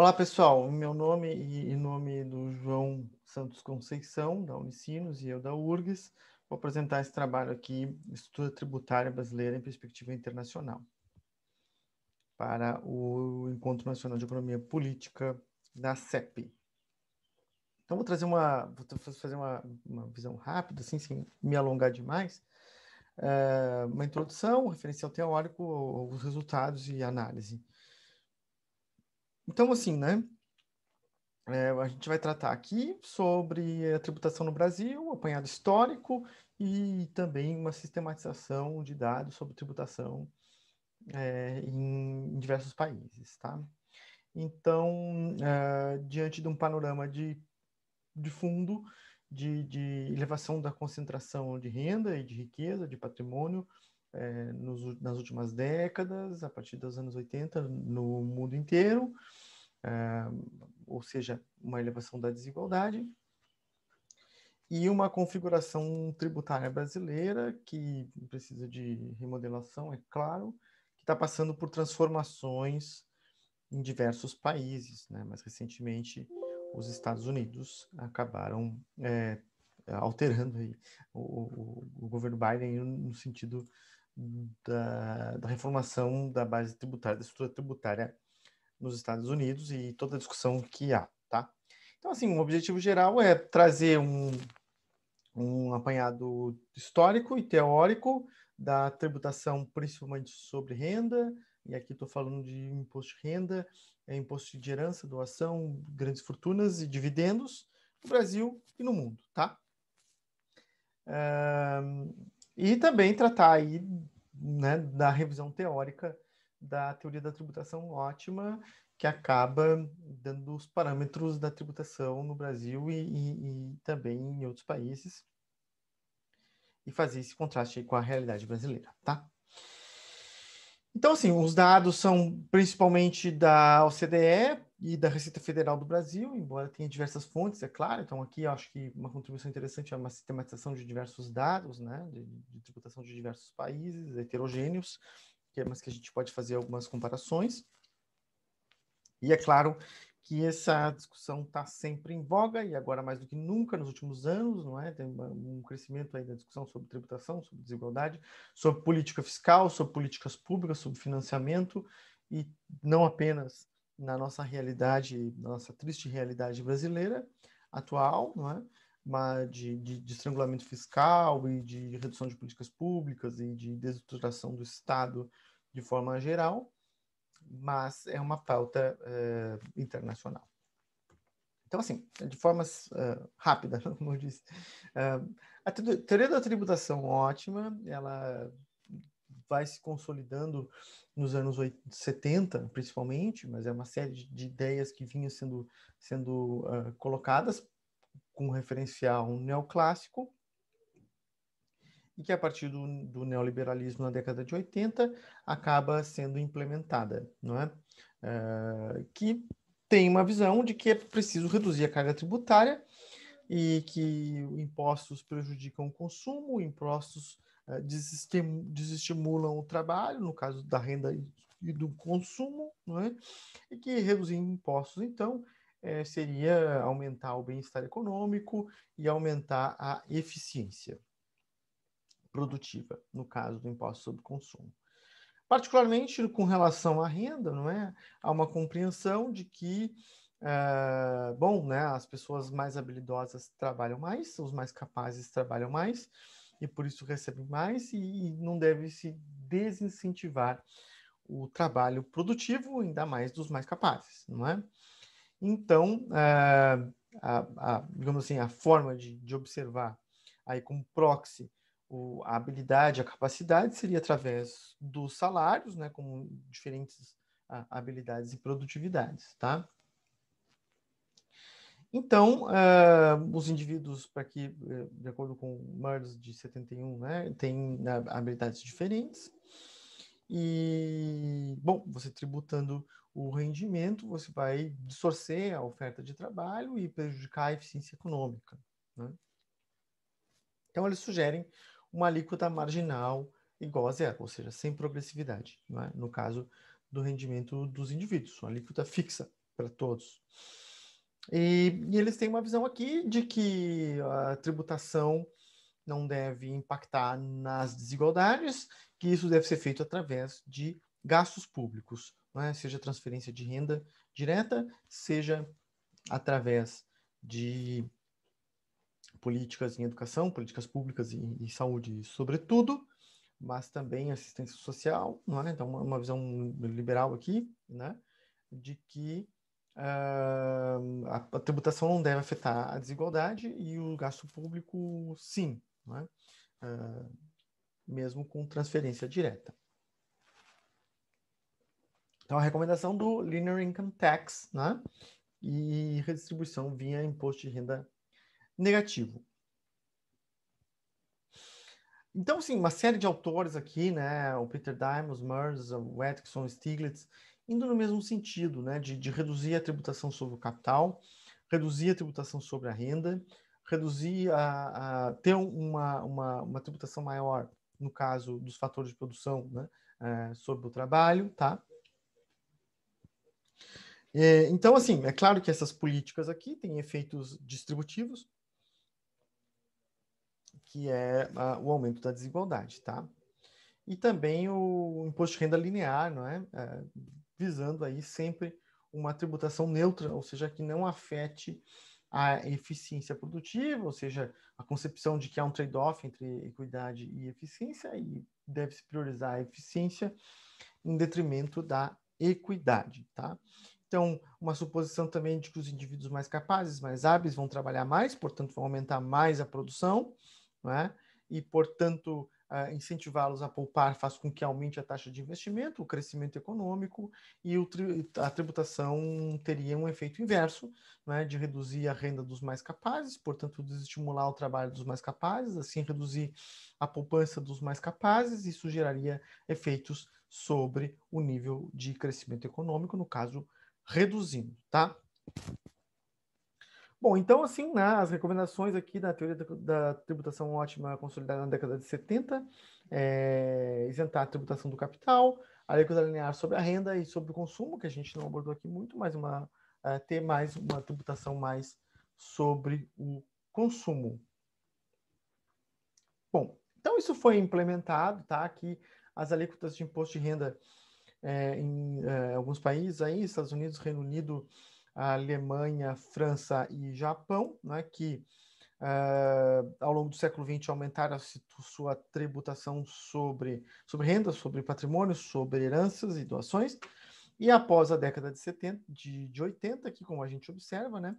Olá, pessoal. Meu nome e nome do João Santos Conceição, da Unicinos, e eu da URGS. Vou apresentar esse trabalho aqui, Estrutura Tributária Brasileira em Perspectiva Internacional, para o Encontro Nacional de Economia Política da CEP. Então, vou trazer uma, vou fazer uma, uma visão rápida, assim, sem me alongar demais. Uh, uma introdução, um referencial teórico, os resultados e análise então, assim, né? É, a gente vai tratar aqui sobre a tributação no Brasil, apanhado histórico e também uma sistematização de dados sobre tributação é, em, em, diversos países, tá? Então, é, diante de um panorama de, de fundo de, de elevação da concentração de renda e de riqueza, de patrimônio, é, nos, nas últimas décadas, a partir dos anos 80, no mundo inteiro, é, ou seja, uma elevação da desigualdade, e uma configuração tributária brasileira que precisa de remodelação, é claro, que está passando por transformações em diversos países, né? mas recentemente os Estados Unidos acabaram é, alterando aí, o, o, o, governo Biden no sentido da, da reformação da base tributária, da estrutura tributária nos Estados Unidos e toda a discussão que há, tá? Então, assim, o objetivo geral é trazer um, um apanhado histórico e teórico da tributação, principalmente sobre renda, e aqui estou falando de imposto de renda, é imposto de herança, doação, grandes fortunas e dividendos no Brasil e no mundo, tá? E também tratar aí né, da revisão teórica da teoria da tributação ótima, que acaba dando os parâmetros da tributação no Brasil e, e, e também em outros países, e fazer esse contraste com a realidade brasileira, tá? Então, assim, os dados são principalmente da OCDE, e da Receita Federal do Brasil, embora tenha diversas fontes, é claro. Então, aqui eu acho que uma contribuição interessante é uma sistematização de diversos dados, né, de, de tributação de diversos países heterogêneos, que é, mas que a gente pode fazer algumas comparações. E é claro que essa discussão está sempre em voga e agora mais do que nunca nos últimos anos, não é? Tem um crescimento aí da discussão sobre tributação, sobre desigualdade, sobre política fiscal, sobre políticas públicas, sobre financiamento e não apenas na nossa realidade, na nossa triste realidade brasileira atual, não é? Mas de, de, de estrangulamento fiscal e de redução de políticas públicas e de desestruturação do Estado de forma geral, mas é uma pauta eh, internacional. Então, assim, de formas uh, eh, rápida, como eu disse, uh, a teoria da tributação ótima, ela vai se consolidando nos anos 70, principalmente, mas é uma série de ideias que vinham sendo, sendo uh, colocadas com referencial neoclássico, e que a partir do, do, neoliberalismo na década de 80 acaba sendo implementada, não é? é? que tem uma visão de que é preciso reduzir a carga tributária e que impostos prejudicam o consumo, impostos eh, desestimulam o trabalho, no caso da renda e do consumo, é? e que reduzir impostos, então, é, seria aumentar o bem-estar econômico e aumentar a eficiência produtiva, no caso do imposto sobre consumo. Particularmente com relação à renda, não é? Há uma compreensão de que é, bom, né, as pessoas mais habilidosas trabalham mais, os mais capazes trabalham mais, e por isso recebe mais e não deve se desincentivar o trabalho produtivo, ainda mais dos mais capazes, não é? Então, a, eh, a, a, digamos assim, a forma de, de, observar aí como proxy o, a habilidade, a capacidade seria através dos salários, né, como diferentes ah, habilidades e produtividades, tá? Então, uh, os indivíduos, para que, eh, de acordo com o MERS de 71, né, têm habilidades diferentes. E, bom, você tributando o rendimento, você vai distorcer a oferta de trabalho e prejudicar a eficiência econômica. Né? Então, eles sugerem uma alíquota marginal igual a zero, ou seja, sem progressividade, é? no caso do rendimento dos indivíduos, uma alíquota fixa para todos. E, e eles têm uma visão aqui de que a tributação não deve impactar nas desigualdades, que isso deve ser feito através de gastos públicos, é seja transferência de renda direta, seja através de políticas em educação, políticas públicas e, saúde, sobretudo, mas também assistência social, é? então uma, uma visão liberal aqui, né? de que ah, a, a tributação não deve afetar a desigualdade e o gasto público, sim, é? ah, mesmo com transferência direta. Então, a recomendação do Linear Income Tax né? e redistribuição via imposto de renda negativo. Então, sim, uma série de autores aqui, né? O Peter Diamond, Mers, o Atkinson, Stiglitz indo no mesmo sentido, né, de, de reduzir a tributação sobre o capital, reduzir a tributação sobre a renda, reduzir a, a ter uma, uma, uma, tributação maior no caso dos fatores de produção, né, é, sobre o trabalho, tá? É, então, assim, é claro que essas políticas aqui têm efeitos distributivos, que é a, o aumento da desigualdade, tá? e também o imposto de renda linear, não é? é visando aí sempre uma tributação neutra, ou seja, que não afete a eficiência produtiva, ou seja, a concepção de que há um trade-off entre equidade e eficiência, e deve-se priorizar a eficiência em detrimento da equidade, tá? Então, uma suposição também de que os indivíduos mais capazes, mais hábeis, vão trabalhar mais, portanto, vão aumentar mais a produção, é? e, portanto, ah, incentivá-los a poupar faz com que aumente a taxa de investimento, o crescimento econômico e a tributação teria um efeito inverso, né, de reduzir a renda dos mais capazes, portanto, desestimular o trabalho dos mais capazes, assim reduzir a poupança dos mais capazes, e isso geraria efeitos sobre o nível de crescimento econômico, no caso, reduzindo, tá? Bom, então, assim, né, as recomendações aqui da teoria da tributação ótima consolidada na década de 70, é, eh, isentar a tributação do capital, a lei linear sobre a renda e sobre o consumo, que a gente não abordou aqui muito, mas uma, é, ter mais uma tributação mais sobre o consumo. Bom, então isso foi implementado, tá? que as alíquotas de imposto de renda é, em alguns países aí, Estados Unidos, Reino Unido, Alemanha, França e Japão, né, que uh, ao longo do século XX aumentaram sua tributação sobre, sobre renda, sobre patrimônio, sobre heranças e doações. E após a década de, 70, de, de 80, que como a gente observa, né,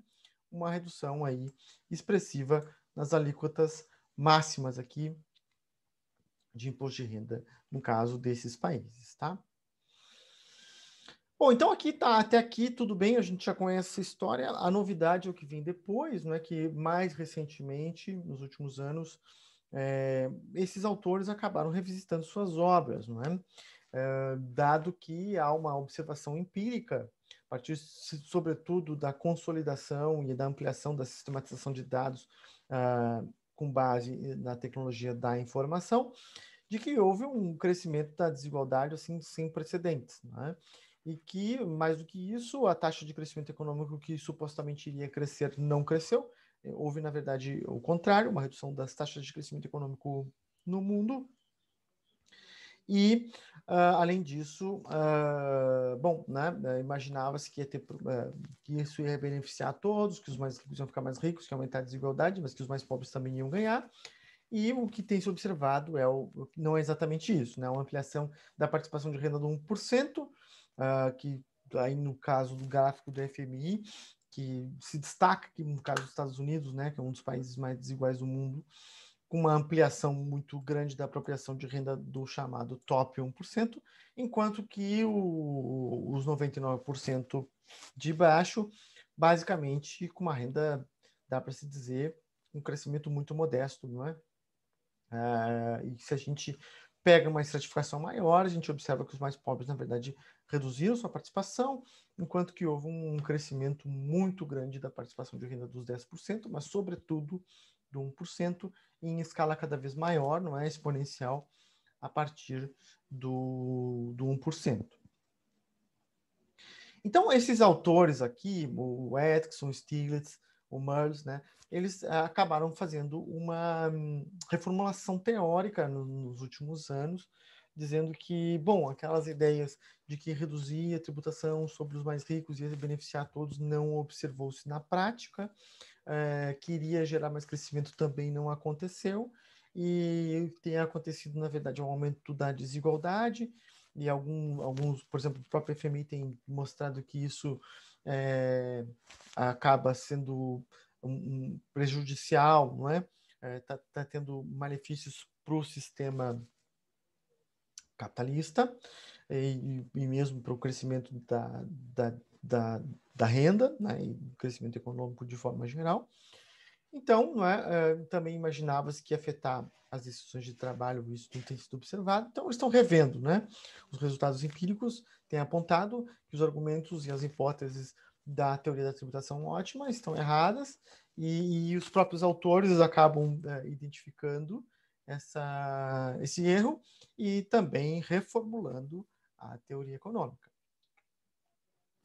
uma redução aí expressiva nas alíquotas máximas aqui de imposto de renda, no caso desses países, tá? Bom, então aqui tá, até aqui tudo bem, a gente já conhece essa história. A novidade é o que vem depois, é que mais recentemente, nos últimos anos, é, esses autores acabaram revisitando suas obras, não é? é? dado que há uma observação empírica, a partir, sobretudo, da consolidação e da ampliação da sistematização de dados ah, com base na tecnologia da informação, de que houve um crescimento da desigualdade assim sem precedentes, não é? e que, mais do que isso, a taxa de crescimento econômico que supostamente iria crescer não cresceu. Eh, houve, na verdade, o contrário, uma redução das taxas de crescimento econômico no mundo. E, uh, além disso, uh, bom, né, eh, imaginava-se que, ia ter, uh, que isso ia beneficiar a todos, que os mais ricos iam ficar mais ricos, que ia aumentar a desigualdade, mas que os mais pobres também iam ganhar. E o que tem se observado é o, não é exatamente isso, né? uma ampliação da participação de renda de 1%, uh, que aí no caso do gráfico do FMI, que se destaca, que no caso dos Estados Unidos, né, que é um dos países mais desiguais do mundo, com uma ampliação muito grande da apropriação de renda do chamado top 1%, enquanto que o, os 99% de baixo, basicamente com uma renda, dá para se dizer, um crescimento muito modesto, não é? Ah, e se a gente pega uma estratificação maior, a gente observa que os mais pobres, na verdade, reduziram sua participação, enquanto que houve um crescimento muito grande da participação de renda dos 10%, mas sobretudo do 1%, em escala cada vez maior, não é exponencial, a partir do, do 1%. Então, esses autores aqui, o Atkinson, Stiglitz, o Merles, né, eles eh, acabaram fazendo uma hum, reformulação teórica nos últimos anos, dizendo que, bom, aquelas ideias de que reduzir a tributação sobre os mais ricos ia beneficiar todos não observou-se na prática, é, queria gerar mais crescimento também não aconteceu, e tem acontecido, na verdade, um aumento da desigualdade, e algum, alguns, por exemplo, o próprio FMI tem mostrado que isso é, acaba sendo um, um prejudicial, não é? Está eh, é, tá tendo malefícios para o sistema capitalista e, e mesmo para o crescimento da, da, da, da renda né, e crescimento econômico de forma geral. Então, é, é também imaginava-se que afetar as decisões de trabalho, isso não tem sido observado. Então, estão revendo. Né? Os resultados empíricos têm apontado que os argumentos e as hipóteses da teoria da tributação ótima estão erradas e, e os próprios autores acabam é, identificando essa, esse erro e também reformulando a teoria econômica.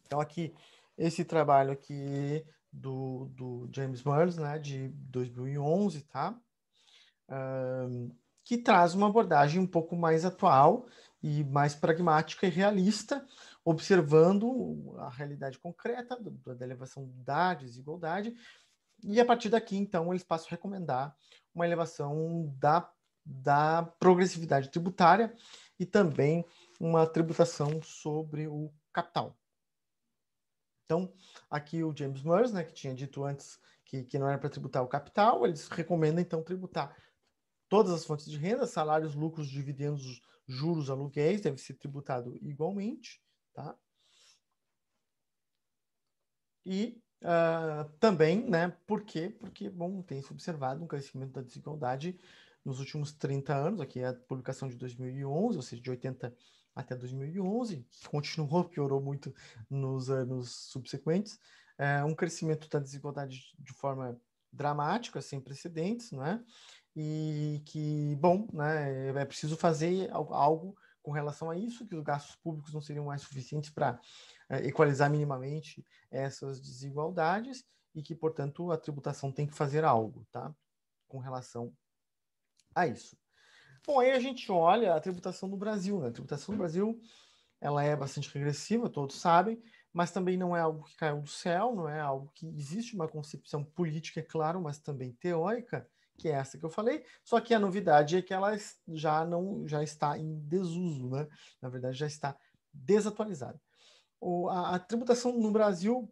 Então, aqui, esse trabalho aqui do, do James Burns, né, de 2011, tá? Um, que traz uma abordagem um pouco mais atual e mais pragmática e realista, observando a realidade concreta da elevação da desigualdade. E a partir daqui, então, eles passam a recomendar uma elevação da da progressividade tributária e também uma tributação sobre o capital. Então, aqui o James Murs, né, que tinha dito antes que, que não era para tributar o capital, eles recomendam então tributar todas as fontes de renda, salários, lucros, dividendos, juros, aluguéis, deve ser tributado igualmente, tá? E uh, também, né, por quê? Porque, bom, tem se observado um crescimento da desigualdade nos últimos 30 anos, aqui é a publicação de 2011, ou seja, de 80 até 2011, que continuou, piorou muito nos anos subsequentes, é um crescimento da desigualdade de forma dramática, sem precedentes, é? E que, bom, né, é preciso fazer algo com relação a isso, que os gastos públicos não seriam mais suficientes para é, equalizar minimamente essas desigualdades e que, portanto, a tributação tem que fazer algo, tá? Com relação a isso. Bom, aí a gente olha a tributação do Brasil. Né? A tributação do Brasil ela é bastante regressiva, todos sabem, mas também não é algo que caiu do céu, não é algo que existe uma concepção política, é claro, mas também teórica, que é essa que eu falei. Só que a novidade é que ela já não já está em desuso, né? Na verdade, já está desatualizada. O, a, a tributação no Brasil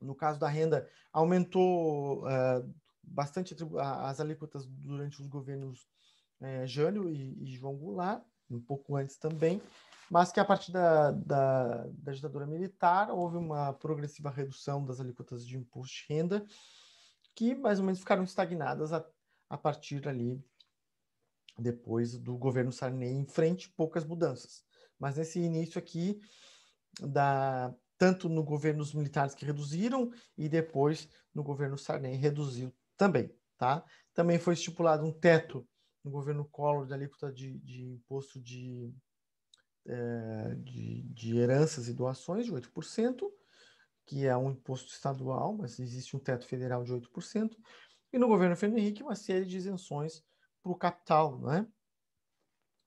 no caso da renda, aumentou uh, bastante as alíquotas durante os governos é, Jânio e, e, João Goulart, um pouco antes também, mas que a partir da, da, da ditadura militar houve uma progressiva redução das alíquotas de imposto de renda, que mais ou menos ficaram estagnadas a, a partir ali depois do governo Sarney em frente, poucas mudanças. Mas nesse início aqui, da, tanto no governo dos militares que reduziram e depois no governo Sarney reduziu também, tá? Também foi estipulado um teto no governo Collor da alíquota de, de imposto de, é, de, de, heranças e doações de 8%, que é um imposto estadual, mas existe um teto federal de 8%, e no governo Fernando Henrique uma série de isenções para o capital, né?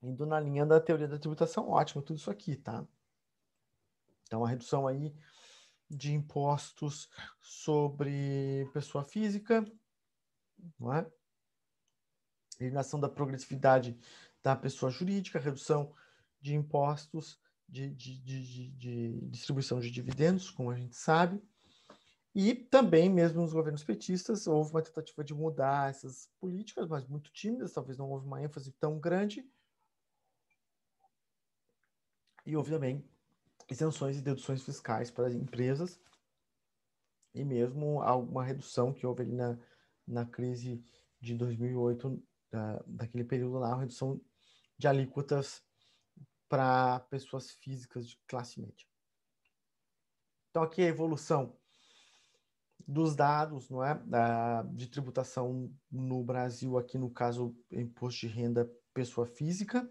Indo na linha da teoria da tributação, ótimo tudo isso aqui, tá? Então, a redução aí de impostos sobre pessoa física, não é? Eliminação da progressividade da pessoa jurídica, redução de impostos, de, de, de, de distribuição de dividendos, como a gente sabe. E também, mesmo nos governos petistas, houve uma tentativa de mudar essas políticas, mas muito tímidas, talvez não houve uma ênfase tão grande. E houve também isenções e deduções fiscais para as empresas, e mesmo alguma redução que houve ali na, na crise de 2008, da, daquele período lá, a redução de alíquotas para pessoas físicas de classe média. Então, aqui é a evolução dos dados não é? da, de tributação no Brasil, aqui no caso, imposto de renda pessoa física,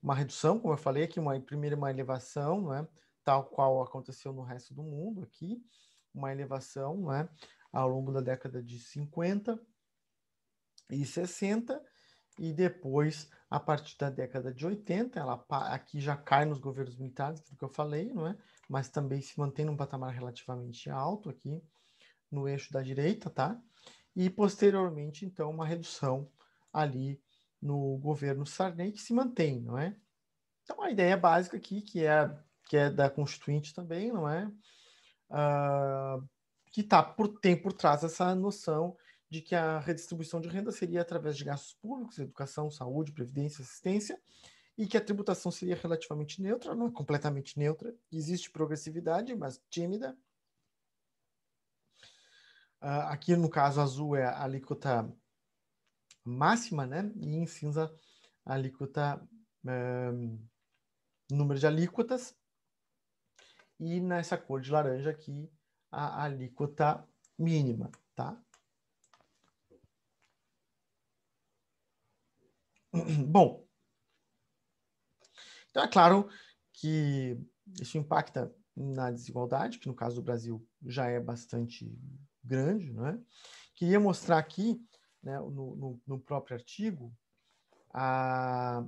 uma redução, como eu falei aqui, uma primeira uma elevação, não é? tal qual aconteceu no resto do mundo aqui, uma elevação não é? ao longo da década de 50 e 60 e depois a partir da década de 80 ela aqui já cai nos governos militares do que eu falei não é mas também se mantém num patamar relativamente alto aqui no eixo da direita tá e posteriormente então uma redução ali no governo Sarney que se mantém não é então a ideia básica aqui que é que é da constituinte também não é uh, que tá por, tem por trás essa noção de que a redistribuição de renda seria através de gastos públicos, educação, saúde, previdência, assistência, e que a tributação seria relativamente neutra, não é completamente neutra, existe progressividade, mas tímida. Uh, aqui no caso azul é a alíquota máxima, né? E em cinza a alíquota um, ah, número de alíquotas. E nessa cor de laranja aqui a alíquota mínima, tá? Bom, então é claro que isso impacta na desigualdade, que no caso do Brasil já é bastante grande, não é? Queria mostrar aqui, né, no, no, no próprio artigo, a...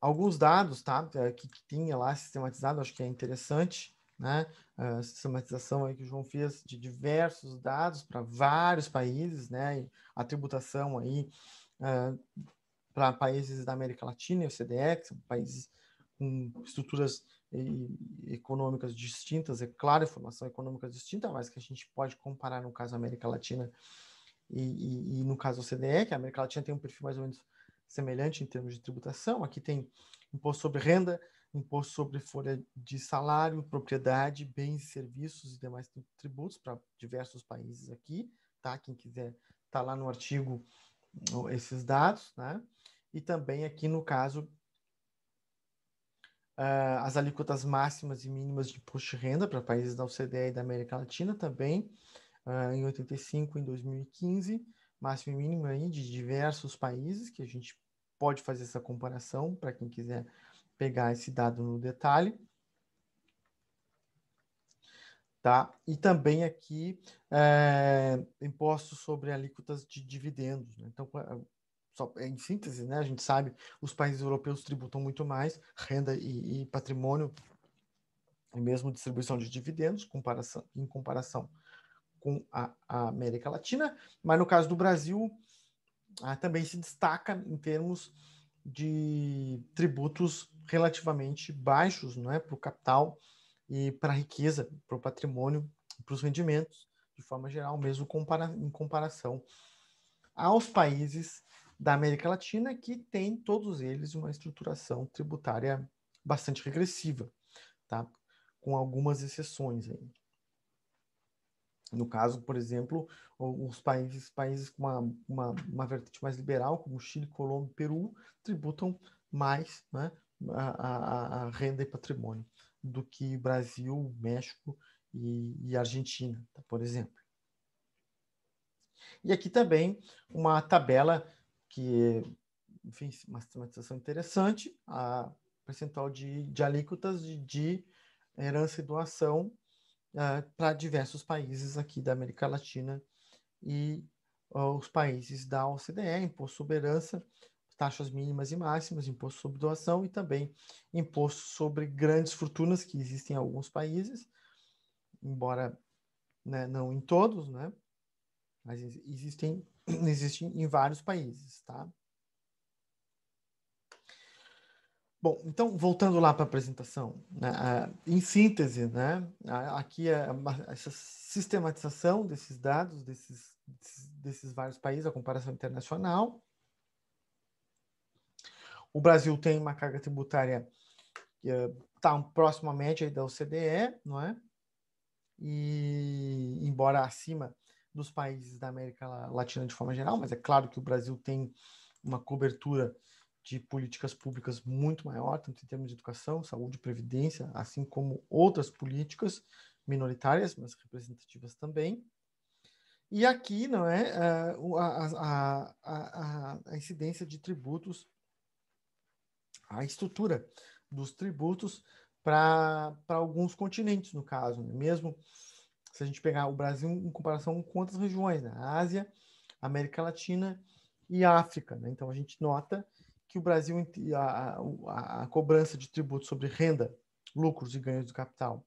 alguns dados, tá, que, é, que tinha lá sistematizado, acho que é interessante, né? A sistematização aí que o João fez de diversos dados para vários países, né? E a tributação aí uh, eh, para países da América Latina e OCDE, que são países com estruturas econômicas distintas, é claro, formação econômica é distinta, mas que a gente pode comparar no caso da América Latina e, e, e, no caso OCDE, que a América Latina tem um perfil mais ou menos semelhante em termos de tributação, aqui tem imposto sobre renda, imposto sobre folha de salário, propriedade, bens e serviços e demais tributos para diversos países aqui, tá? Quem quiser tá lá no artigo esses dados, né? E também aqui no caso uh, as alíquotas máximas e mínimas de imposto de renda para países da OCDE e da América Latina também uh, em 85 em 2015 máximo e mínimo aí de diversos países que a gente pode fazer essa comparação para quem quiser pegar esse dado no detalhe. Tá? E também aqui é, impostos sobre alíquotas de dividendos. Né? Então, só, em síntese, né, a gente sabe os países europeus tributam muito mais renda e, e patrimônio, e mesmo distribuição de dividendos comparação, em comparação com a, a, América Latina. Mas no caso do Brasil, ah, também se destaca em termos de tributos relativamente baixos não é, para o capital e para a riqueza, para o patrimônio, para os rendimentos, de forma geral, mesmo compara em comparação aos países da América Latina, que tem todos eles uma estruturação tributária bastante regressiva, tá? com algumas exceções aí. No caso, por exemplo, os países, países com uma, uma, uma vertente mais liberal, como Chile, Colômbia e Peru, tributam mais né, a, a, a, renda e patrimônio do que Brasil, México e, e Argentina, tá, por exemplo. E aqui também uma tabela que, enfim, uma sistematização interessante, a percentual de, de alíquotas de, de herança e doação uh, é, para diversos países aqui da América Latina e uh, os países da OCDE, imposto sobre herança, taxas mínimas e máximas, imposto sobre doação e também imposto sobre grandes fortunas que existem em alguns países, embora né, não em todos, né? Mas existem, existem em vários países, tá? Bom, então, voltando lá para a apresentação, né, em síntese, né, aqui é essa sistematização desses dados, desses, desses vários países, a comparação internacional. O Brasil tem uma carga tributária que está eh, próxima à média da OCDE, não é? E, embora acima dos países da América Latina de forma geral, mas é claro que o Brasil tem uma cobertura de políticas públicas muito maior, tanto em termos de educação, saúde, previdência, assim como outras políticas minoritárias, mas representativas também. E aqui, não é, é a, a, a, a incidência de tributos, a estrutura dos tributos para alguns continentes, no caso, né? mesmo se a gente pegar o Brasil em comparação com outras regiões, né? Ásia, América Latina e África. Né? Então, a gente nota que o Brasil, a, a, a cobrança de tributo sobre renda, lucros e ganhos do capital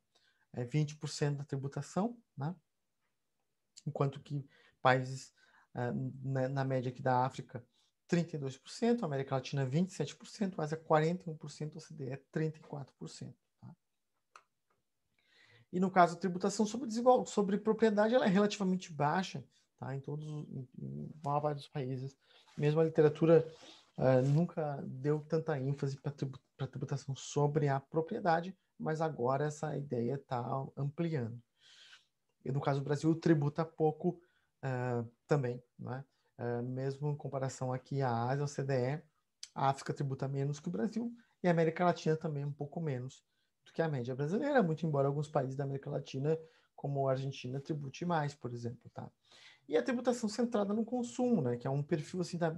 é 20% da tributação, né? enquanto que países ah, na, média aqui da África, 32%, América Latina 27%, Ásia 41%, OCDE 34%. Tá? E no caso, a tributação sobre, desigual, sobre propriedade ela é relativamente baixa tá? em todos em, em, em vários países. Mesmo a literatura uh, nunca deu tanta ênfase para tribut tributação sobre a propriedade, mas agora essa ideia está ampliando. E no caso do Brasil, tributa pouco uh, também, né? Uh, mesmo em comparação aqui à Ásia, ao CDE, a África tributa menos que o Brasil e a América Latina também um pouco menos do que a média brasileira, muito embora alguns países da América Latina, como a Argentina, tribute mais, por exemplo, tá? E a tributação centrada no consumo, né, que é um perfil assim da,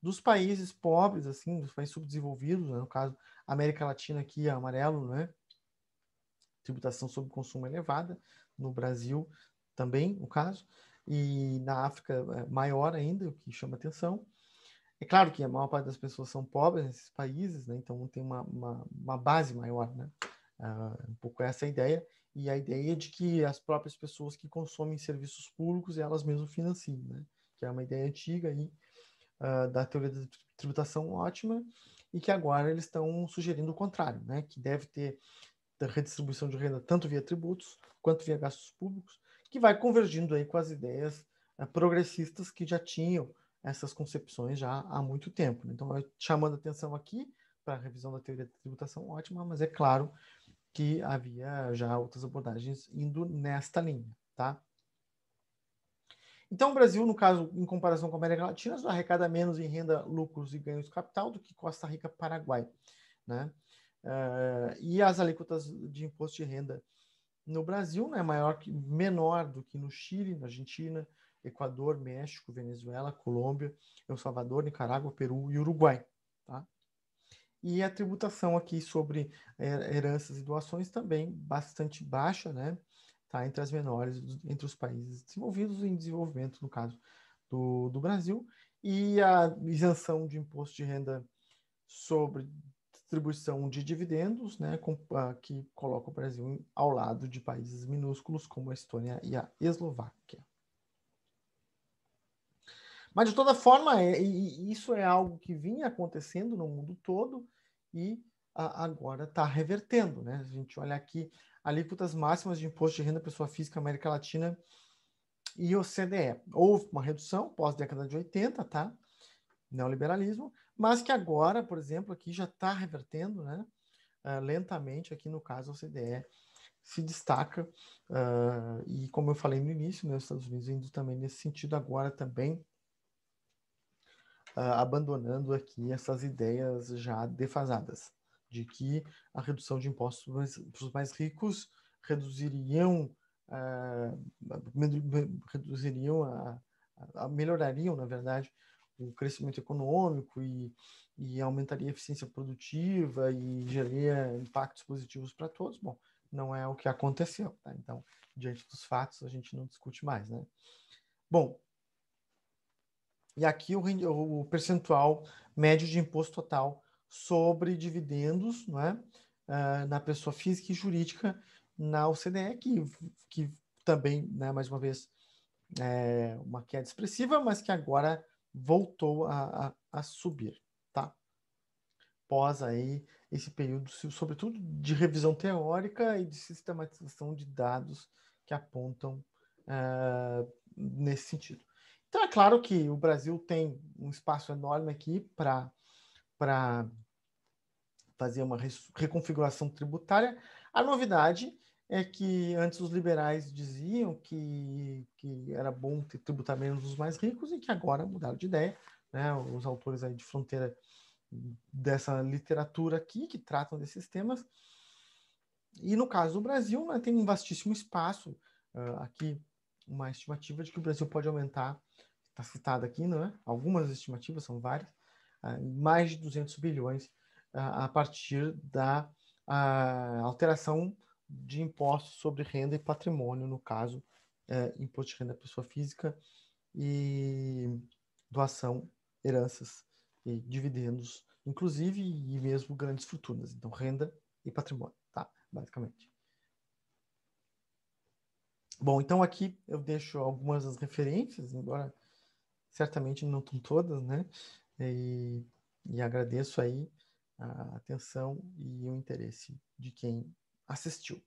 dos países pobres, assim, dos países subdesenvolvidos, né? no caso, América Latina aqui, amarelo, né? Tributação sobre consumo elevada, no Brasil também, o caso, e na África é, maior ainda, o que chama atenção. É claro que a maior parte das pessoas são pobres nesses países, né? Então tem uma, uma, uma base maior, né? Uh, um pouco essa ideia e a ideia de que as próprias pessoas que consomem serviços públicos elas mesmas financiam, né? Que é uma ideia antiga e uh, da teoria da tributação ótima e que agora eles estão sugerindo o contrário, né? que deve ter da redistribuição de renda tanto via tributos quanto via gastos públicos, que vai convergindo aí com as ideias uh, progressistas que já tinham essas concepções já há muito tempo. Né? Então, chamando atenção aqui para a revisão da teoria da tributação ótima, mas é claro que havia já outras abordagens indo nesta linha, tá? Então, o Brasil, no caso, em comparação com a América Latina, só arrecada menos em renda, lucros e ganhos de capital do que Costa Rica, Paraguai, né? Uh, e as alíquotas de imposto de renda no Brasil, né, maior que menor do que no Chile, na Argentina, Equador, México, Venezuela, Colômbia, El Salvador, Nicarágua, Peru e Uruguai, tá? E a tributação aqui sobre eh, heranças e doações também bastante baixa, né? está entre as menores entre os países desenvolvidos em desenvolvimento, no caso do, do Brasil, e a isenção de imposto de renda sobre distribuição de dividendos, né, com, ah, que coloca o Brasil ao lado de países minúsculos como a Estônia e a Eslováquia. Mas, de toda forma, é, isso é algo que vinha acontecendo no mundo todo e agora está revertendo. Né? A gente olha aqui alíquotas máximas de imposto de renda pessoa física América Latina e OCDE. Houve uma redução pós-década de 80, tá? Neoliberalismo, mas que agora, por exemplo, aqui já está revertendo, né? Uh, lentamente, aqui no caso, a OCDE se destaca, uh, e como eu falei no início, né, os Estados Unidos indo também nesse sentido agora também, uh, abandonando aqui essas ideias já defasadas de que a redução de impostos para os mais ricos reduziriam, uh, reduziriam a, a, melhorariam, na verdade, o crescimento econômico e, e aumentaria a eficiência produtiva e geraria impactos positivos para todos. Bom, não é o que aconteceu. Tá? Então, diante dos fatos, a gente não discute mais. Né? Bom, e aqui o, o percentual médio de imposto total sobre dividendos não é? Uh, na pessoa física e jurídica na OCDE, que, que também, né, mais uma vez, é uma queda expressiva, mas que agora voltou a, a, a subir, tá? Pós aí esse período, sobretudo de revisão teórica e de sistematização de dados que apontam uh, nesse sentido. Então, é claro que o Brasil tem um espaço enorme aqui para para fazer uma reconfiguração tributária. A novidade é que antes os liberais diziam que, que era bom ter tributar menos os mais ricos e que agora mudaram de ideia. Né? Os autores aí de fronteira dessa literatura aqui que tratam desses temas. E no caso do Brasil, né, tem um vastíssimo espaço uh, aqui, uma estimativa de que o Brasil pode aumentar, está citada aqui, não é? Algumas estimativas, são várias, mais de 200 bilhões a partir da alteração de impostos sobre renda e patrimônio, no caso, é, imposto de renda à pessoa física e doação, heranças e dividendos, inclusive, e mesmo grandes fortunas. Então, renda e patrimônio, tá? Basicamente. Bom, então aqui eu deixo algumas das referências, embora certamente não estão todas, né? E, e agradeço aí a atenção e o interesse de quem assistiu.